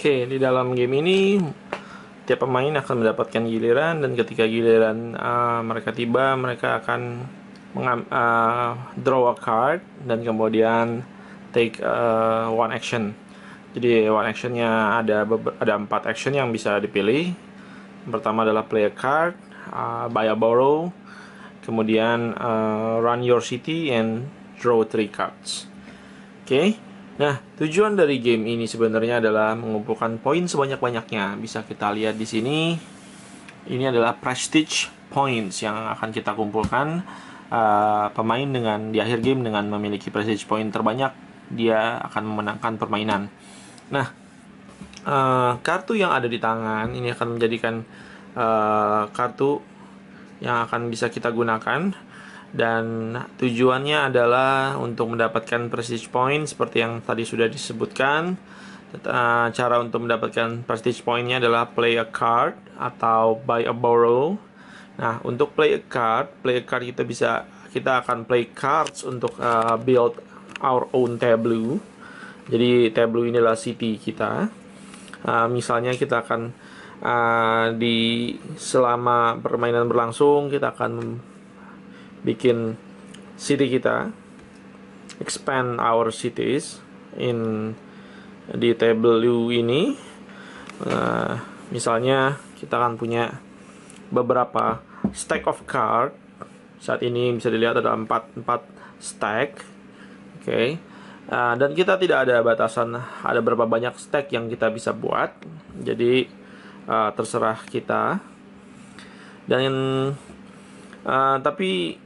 Oke, di dalam game ini tiap pemain akan mendapatkan giliran dan ketika giliran uh, mereka tiba, mereka akan mengam, uh, draw a card dan kemudian take uh, one action. Jadi one actionnya ada ada empat action yang bisa dipilih. pertama adalah play a card, uh, buy a borrow, kemudian uh, run your city and draw three cards. Oke. Okay Nah, tujuan dari game ini sebenarnya adalah mengumpulkan poin sebanyak-banyaknya. Bisa kita lihat di sini, ini adalah prestige points yang akan kita kumpulkan. Uh, pemain dengan di akhir game dengan memiliki prestige point terbanyak, dia akan memenangkan permainan. Nah, uh, kartu yang ada di tangan ini akan menjadikan uh, kartu yang akan bisa kita gunakan dan tujuannya adalah untuk mendapatkan prestige point seperti yang tadi sudah disebutkan cara untuk mendapatkan prestige pointnya adalah play a card atau buy a borrow nah untuk play a card play a card kita bisa kita akan play cards untuk uh, build our own tableau jadi tableau ini adalah city kita uh, misalnya kita akan uh, di selama permainan berlangsung kita akan bikin city kita expand our cities in di table U ini uh, misalnya kita akan punya beberapa stack of card saat ini bisa dilihat ada 4, 4 stack oke okay. uh, dan kita tidak ada batasan ada berapa banyak stack yang kita bisa buat jadi uh, terserah kita dan uh, tapi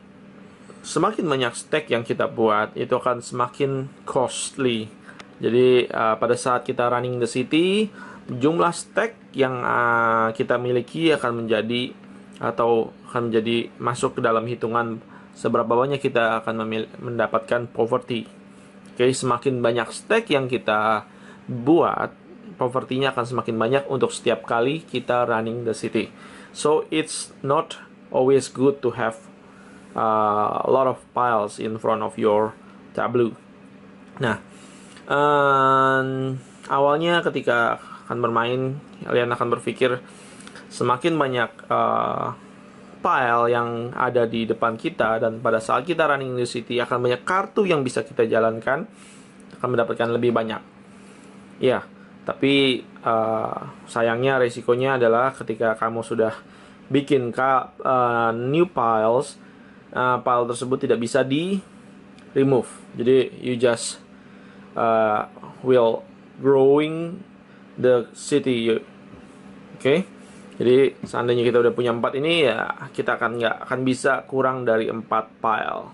semakin banyak stack yang kita buat itu akan semakin costly. Jadi uh, pada saat kita running the city, jumlah stack yang uh, kita miliki akan menjadi atau akan menjadi masuk ke dalam hitungan seberapa banyak kita akan mendapatkan poverty. Oke, okay, semakin banyak stack yang kita buat, poverty-nya akan semakin banyak untuk setiap kali kita running the city. So it's not always good to have a uh, lot of piles in front of your Tableau. Nah, um, awalnya ketika akan bermain, kalian akan berpikir semakin banyak uh, pile yang ada di depan kita dan pada saat kita running New City akan banyak kartu yang bisa kita jalankan, akan mendapatkan lebih banyak. Ya, tapi uh, sayangnya resikonya adalah ketika kamu sudah bikin uh, new piles uh, file tersebut tidak bisa di remove. Jadi you just uh, will growing the city. Oke. Okay? Jadi seandainya kita udah punya empat ini ya kita akan nggak akan bisa kurang dari empat file.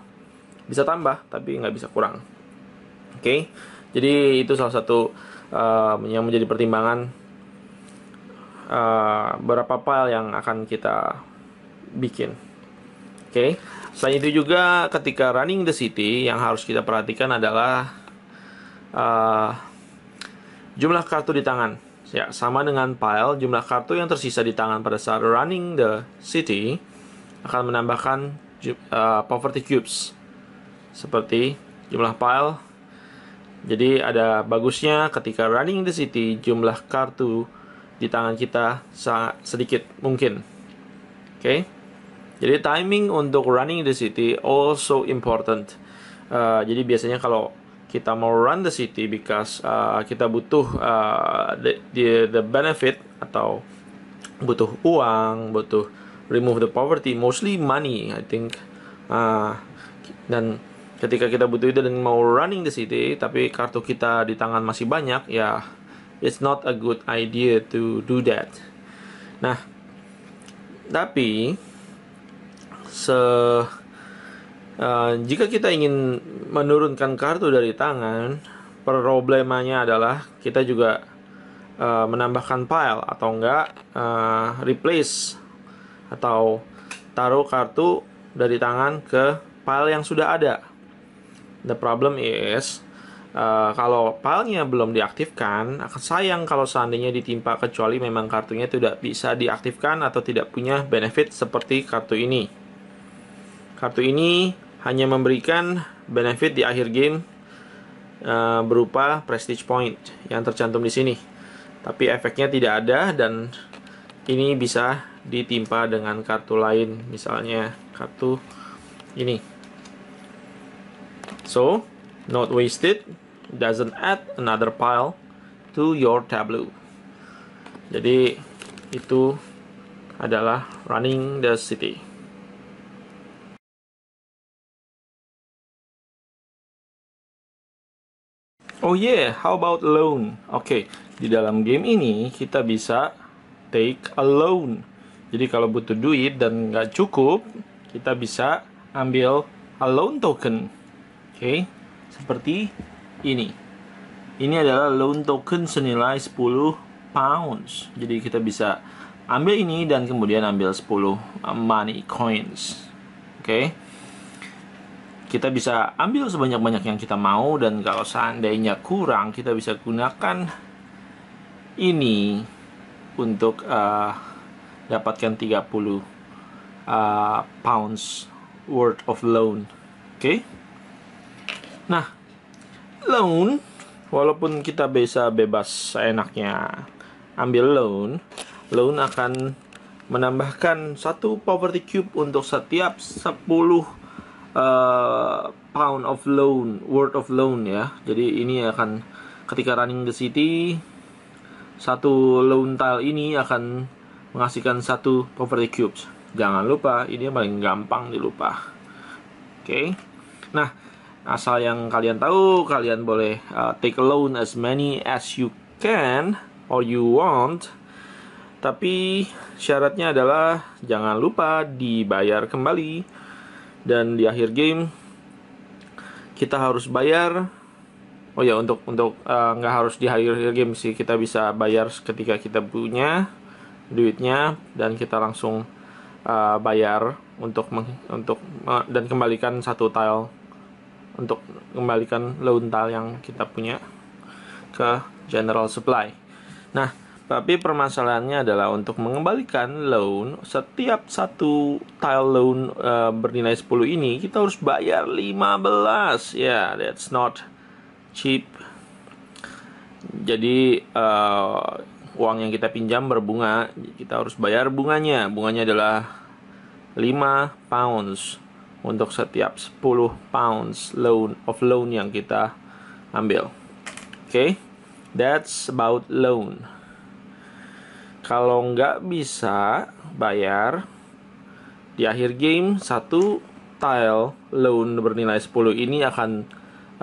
Bisa tambah tapi nggak bisa kurang. Oke. Okay? Jadi itu salah satu uh, yang menjadi pertimbangan uh, berapa file yang akan kita bikin. Oke. Okay. Selain itu juga ketika running the city yang harus kita perhatikan adalah uh, jumlah kartu di tangan. Ya, sama dengan pile, jumlah kartu yang tersisa di tangan pada saat running the city akan menambahkan uh, poverty cubes seperti jumlah pile. Jadi ada bagusnya ketika running the city jumlah kartu di tangan kita sedikit mungkin. Oke. Okay? Jadi timing untuk running the city also important. Uh, jadi biasanya kalau kita mau run the city because uh, kita butuh uh, the, the the benefit atau butuh uang, butuh remove the poverty, mostly money I think. Uh, dan ketika kita butuh itu dan mau running the city tapi kartu kita di tangan masih banyak ya it's not a good idea to do that. Nah, tapi se uh, jika kita ingin menurunkan kartu dari tangan, problemanya adalah kita juga uh, menambahkan pile atau enggak uh, replace atau taruh kartu dari tangan ke pile yang sudah ada. The problem is uh, kalau filenya belum diaktifkan, akan sayang kalau seandainya ditimpa kecuali memang kartunya tidak bisa diaktifkan atau tidak punya benefit seperti kartu ini. Kartu ini hanya memberikan benefit di akhir game uh, berupa prestige point yang tercantum di sini. Tapi efeknya tidak ada dan ini bisa ditimpa dengan kartu lain, misalnya kartu ini. So, not wasted doesn't add another pile to your tableau. Jadi itu adalah running the city. Oh yeah, how about loan? Oke, okay, di dalam game ini kita bisa take a loan. Jadi kalau butuh duit dan nggak cukup, kita bisa ambil a loan token. Oke, okay, seperti ini. Ini adalah loan token senilai 10 pounds. Jadi kita bisa ambil ini dan kemudian ambil 10 money coins. Oke. Okay? kita bisa ambil sebanyak-banyak yang kita mau dan kalau seandainya kurang kita bisa gunakan ini untuk uh, dapatkan 30 uh, eh, pounds worth of loan. Oke. Okay? Nah, loan walaupun kita bisa bebas seenaknya ambil loan, loan akan menambahkan satu poverty cube untuk setiap 10 uh, pound of loan, word of loan ya. Jadi ini akan ketika running the city satu loan tile ini akan menghasilkan satu property cubes. Jangan lupa, ini yang paling gampang dilupa. Oke. Okay. Nah, asal yang kalian tahu, kalian boleh uh, take a loan as many as you can or you want. Tapi syaratnya adalah jangan lupa dibayar kembali dan di akhir game kita harus bayar oh ya untuk untuk eh, nggak uh, harus di akhir game sih kita bisa bayar ketika kita punya duitnya dan kita langsung uh, bayar untuk meng, untuk uh, dan kembalikan satu tile untuk kembalikan loan tile yang kita punya ke general supply. Nah, tapi permasalahannya adalah untuk mengembalikan loan setiap satu tile loan uh, bernilai 10 ini kita harus bayar 15. Ya, yeah, that's not cheap. Jadi uh, uang yang kita pinjam berbunga, kita harus bayar bunganya. Bunganya adalah 5 pounds untuk setiap 10 pounds loan of loan yang kita ambil. Oke. Okay? That's about loan. Kalau nggak bisa bayar di akhir game satu tile loan bernilai 10 ini akan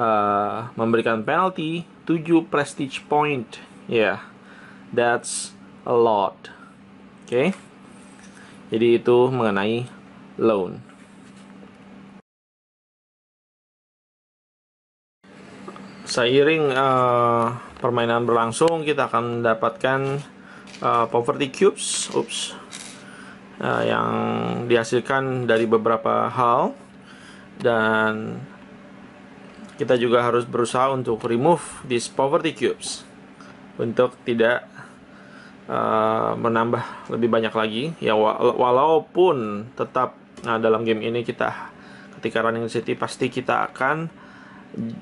uh, memberikan penalti 7 prestige point. Ya. Yeah, that's a lot. Oke. Okay? Jadi itu mengenai loan. Seiring uh, permainan berlangsung, kita akan mendapatkan Uh, poverty cubes oops uh, yang dihasilkan dari beberapa hal dan kita juga harus berusaha untuk remove these poverty cubes untuk tidak uh, menambah lebih banyak lagi ya walaupun tetap nah, dalam game ini kita ketika running city pasti kita akan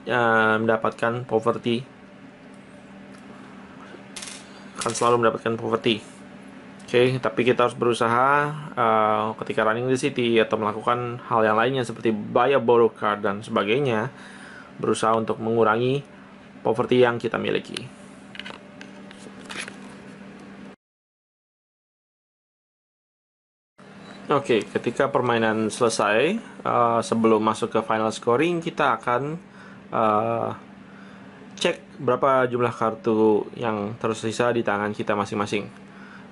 uh, mendapatkan poverty akan selalu mendapatkan poverty. Oke, okay, tapi kita harus berusaha uh, ketika running the city atau melakukan hal yang lainnya seperti buy a borrow card dan sebagainya, berusaha untuk mengurangi poverty yang kita miliki. Oke, okay, ketika permainan selesai, uh, sebelum masuk ke final scoring, kita akan uh, berapa jumlah kartu yang tersisa di tangan kita masing-masing.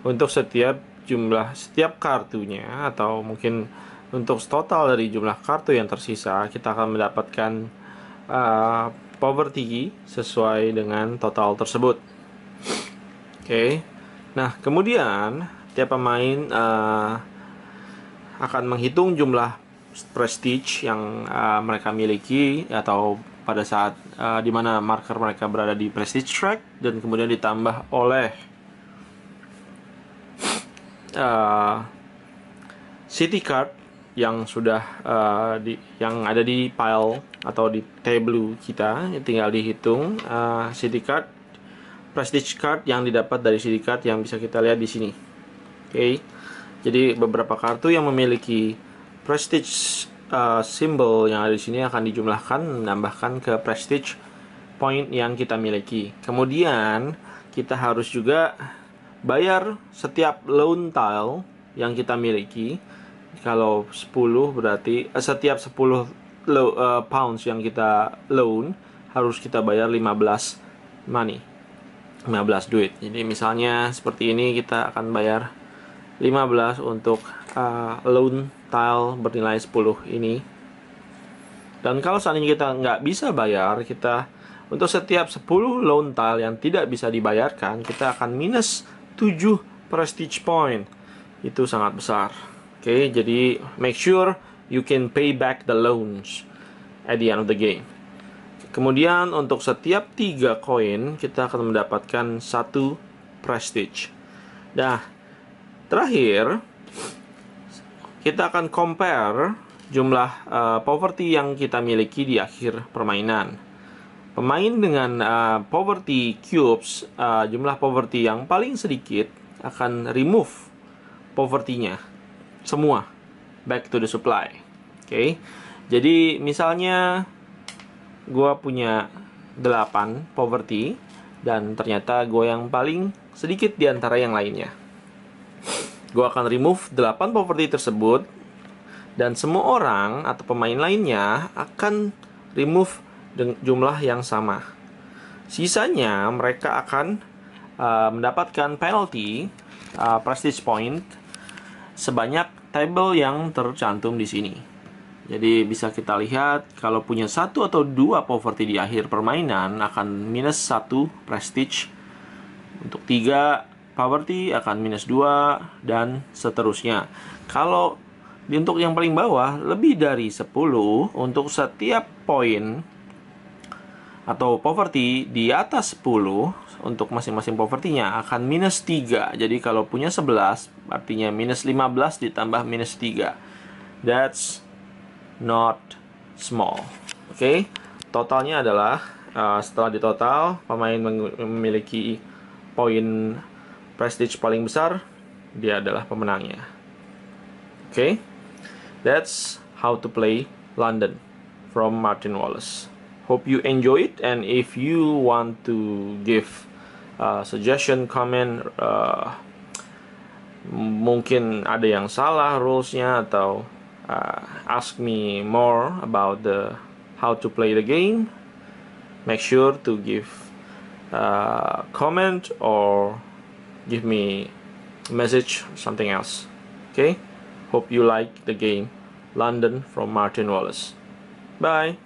Untuk setiap jumlah setiap kartunya atau mungkin untuk total dari jumlah kartu yang tersisa kita akan mendapatkan uh, tinggi tinggi sesuai dengan total tersebut. Oke. Okay. Nah, kemudian tiap pemain uh, akan menghitung jumlah prestige yang uh, mereka miliki atau pada saat uh, di mana marker mereka berada di prestige track dan kemudian ditambah oleh uh, city card yang sudah uh, di yang ada di pile atau di table kita tinggal dihitung uh, city card prestige card yang didapat dari city card yang bisa kita lihat di sini oke okay? jadi beberapa kartu yang memiliki prestige uh, simbol yang ada di sini akan dijumlahkan menambahkan ke prestige point yang kita miliki. Kemudian kita harus juga bayar setiap loan tile yang kita miliki. Kalau 10 berarti eh, setiap 10 eh, pounds yang kita loan harus kita bayar 15 money. 15 duit. Jadi misalnya seperti ini kita akan bayar 15 untuk uh, loan tile bernilai 10 ini. Dan kalau seandainya kita nggak bisa bayar, kita untuk setiap 10 loan tile yang tidak bisa dibayarkan, kita akan minus 7 prestige point. Itu sangat besar. Oke, jadi make sure you can pay back the loans at the end of the game. Kemudian untuk setiap 3 koin kita akan mendapatkan satu prestige. Nah, terakhir kita akan compare jumlah uh, poverty yang kita miliki di akhir permainan. Pemain dengan uh, poverty cubes, uh, jumlah poverty yang paling sedikit akan remove poverty-nya semua back to the supply. Oke. Okay? Jadi misalnya gua punya 8 poverty dan ternyata gue yang paling sedikit di antara yang lainnya gue akan remove 8 properti tersebut dan semua orang atau pemain lainnya akan remove jumlah yang sama. Sisanya mereka akan uh, mendapatkan penalty uh, eh, prestige point sebanyak table yang tercantum di sini. Jadi bisa kita lihat kalau punya satu atau dua poverty di akhir permainan akan minus satu prestige. Untuk tiga poverty akan minus 2 dan seterusnya. Kalau untuk yang paling bawah lebih dari 10 untuk setiap poin atau poverty di atas 10 untuk masing-masing poverty-nya akan minus 3. Jadi kalau punya 11 artinya minus 15 ditambah minus 3. That's not small. Oke. Okay? Totalnya adalah uh, setelah ditotal pemain memiliki poin prestige paling besar, dia adalah pemenangnya. Oke, okay? that's how to play London from Martin Wallace. Hope you enjoy it, and if you want to give uh, suggestion, comment, uh, mungkin ada yang salah rulesnya atau uh, ask me more about the how to play the game. Make sure to give uh, comment or give me message something else okay hope you like the game london from martin wallace bye